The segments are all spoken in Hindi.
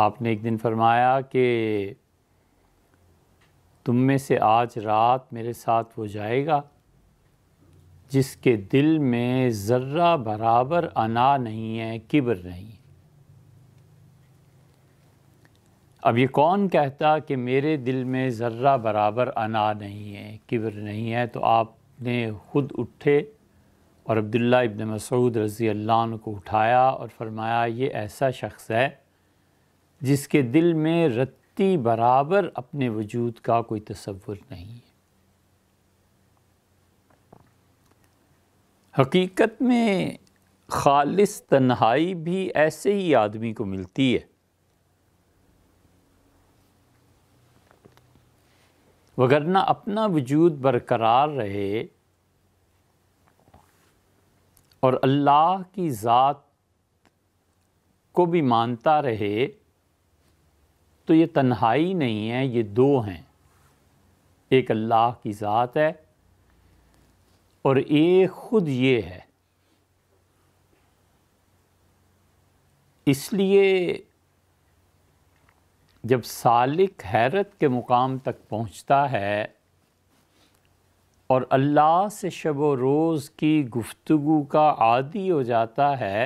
आपने एक दिन फरमाया कि तुम में से आज रात मेरे साथ वो जाएगा जिसके दिल में ज़र्रा बराबर अना नहीं है किब्र नहीं अब ये कौन कहता कि मेरे दिल में ज़र्रा बराबर अना नहीं है किब्र नहीं है तो आपने ख़ुद उठे और अब्दुल्ला इब्न मसूद रज़ी अल्लाह को उठाया और फरमाया ये ऐसा शख्स है जिसके दिल में रत्ती बराबर अपने वजूद का कोई तस्वुर नहीं है हकीकत में खालिस तन्हाई भी ऐसे ही आदमी को मिलती है वगरना अपना वजूद बरकरार रहे और अल्लाह की ज़ात को भी मानता रहे तो ये तन्हाई नहीं है ये दो हैं एक अल्लाह की ज़ात है और एक ख़ुद ये है इसलिए जब सालिक हैरत के मुकाम तक पहुंचता है और अल्लाह से शब रोज़ की गुफ्तगु का आदि हो जाता है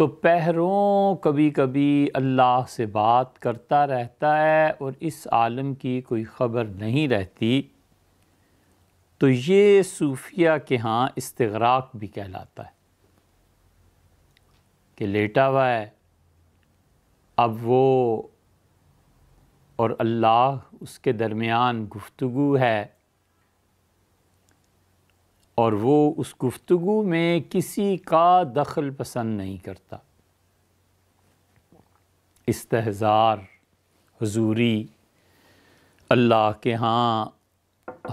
तो पहरों कभी कभी अल्लाह से बात करता रहता है और इस आलम की कोई ख़बर नहीं रहती तो ये सूफिया के यहाँ इस्तराक भी कहलाता है कि लेटा हुआ है अब वो और अल्लाह उसके दरमियान गुफ्तगु है और वो उस गुफ्तु में किसी का दखल पसंद नहीं करता इस्तेहजार हजूरी अल्लाह के यहाँ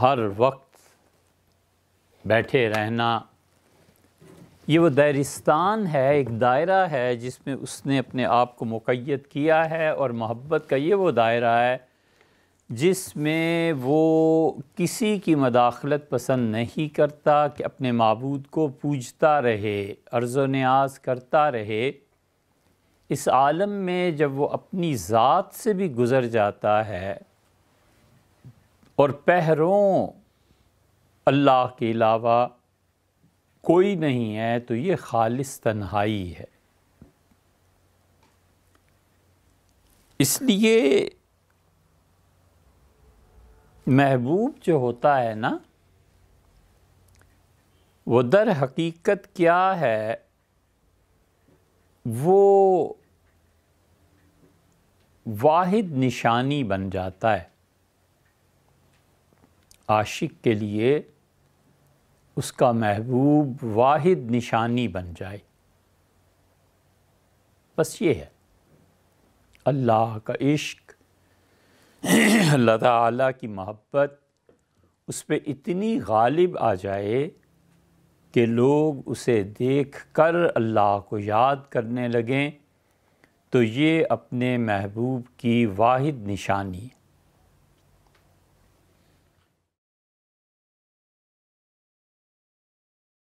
हर वक्त बैठे रहना ये वो दायरिस्तान है एक दायरा है जिसमें उसने अपने आप को मुक़ैद किया है और मोहब्बत का ये वो दायरा है जिसमें वो किसी की मदाखलत पसंद नहीं करता कि अपने मबूद को पूजता रहे अर्ज़ न्याज करता रहे इस आलम में जब वो अपनी ज़ात से भी गुज़र जाता है और पहरों अल्लाह के अलावा कोई नहीं है तो ये खालिस तन्हाई है इसलिए महबूब जो होता है ना वो दर हकीकत क्या है वो वाहिद निशानी बन जाता है आशिक के लिए उसका महबूब वाहिद निशानी बन जाए बस ये है अल्लाह का इश्क अल्लाह की मोहब्बत उस पर इतनी गालिब आ जाए कि लोग उसे देख कर अल्लाह को याद करने लगें तो ये अपने महबूब की वाहिद निशानी